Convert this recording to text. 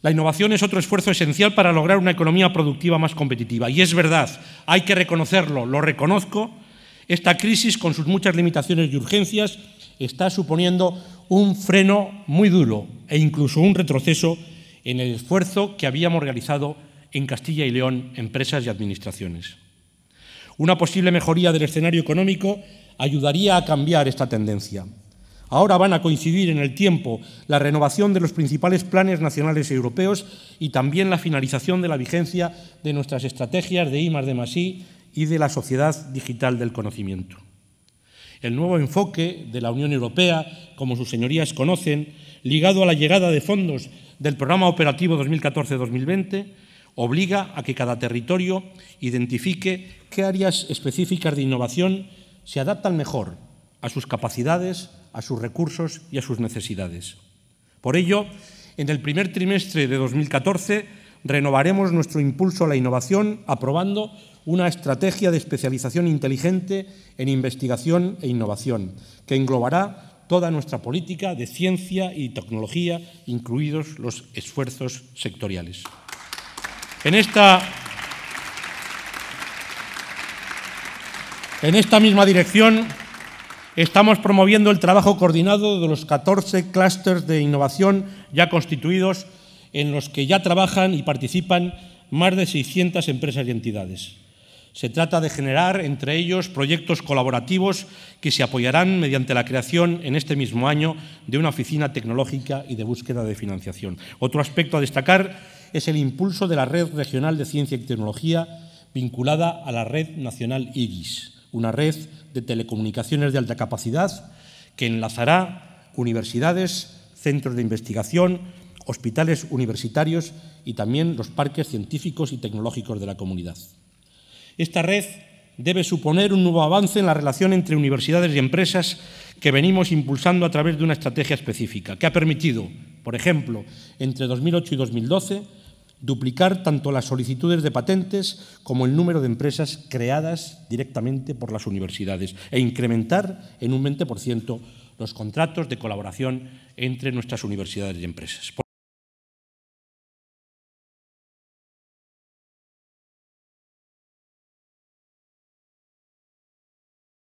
La innovación es otro esfuerzo esencial para lograr una economía productiva más competitiva. Y es verdad, hay que reconocerlo, lo reconozco. Esta crisis, con sus muchas limitaciones y urgencias, está suponiendo un freno muy duro e incluso un retroceso en el esfuerzo que habíamos realizado en Castilla y León, empresas y administraciones. Una posible mejoría del escenario económico ayudaría a cambiar esta tendencia. Ahora van a coincidir en el tiempo la renovación de los principales planes nacionales europeos y también la finalización de la vigencia de nuestras estrategias de I, de I y de la sociedad digital del conocimiento. El nuevo enfoque de la Unión Europea, como sus señorías conocen, ligado a la llegada de fondos del Programa Operativo 2014-2020, obliga a que cada territorio identifique qué áreas específicas de innovación se adaptan mejor a sus capacidades, a sus recursos y a sus necesidades. Por ello, en el primer trimestre de 2014 renovaremos nuestro impulso a la innovación aprobando una estrategia de especialización inteligente en investigación e innovación, que englobará toda nuestra política de ciencia y tecnología, incluidos los esfuerzos sectoriales. En esta, en esta misma dirección, Estamos promoviendo el trabajo coordinado de los 14 clústeres de innovación ya constituidos, en los que ya trabajan y participan más de 600 empresas y entidades. Se trata de generar entre ellos proyectos colaborativos que se apoyarán mediante la creación en este mismo año de una oficina tecnológica y de búsqueda de financiación. Otro aspecto a destacar es el impulso de la Red Regional de Ciencia y Tecnología vinculada a la Red Nacional IGIS una red de telecomunicaciones de alta capacidad que enlazará universidades, centros de investigación, hospitales universitarios y también los parques científicos y tecnológicos de la comunidad. Esta red debe suponer un nuevo avance en la relación entre universidades y empresas que venimos impulsando a través de una estrategia específica, que ha permitido, por ejemplo, entre 2008 y 2012, duplicar tanto las solicitudes de patentes como el número de empresas creadas directamente por las universidades e incrementar en un 20% los contratos de colaboración entre nuestras universidades y empresas.